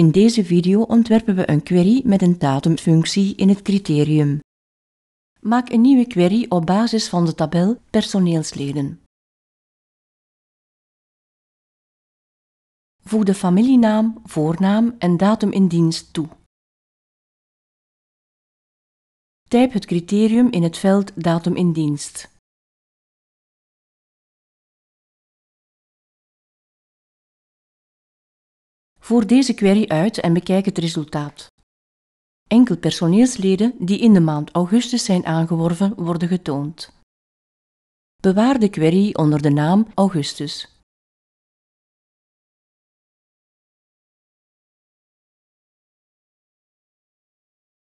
In deze video ontwerpen we een query met een datumfunctie in het criterium. Maak een nieuwe query op basis van de tabel personeelsleden. Voeg de familienaam, voornaam en datum in dienst toe. Typ het criterium in het veld datum in dienst. Voer deze query uit en bekijk het resultaat. Enkel personeelsleden die in de maand augustus zijn aangeworven worden getoond. Bewaar de query onder de naam Augustus.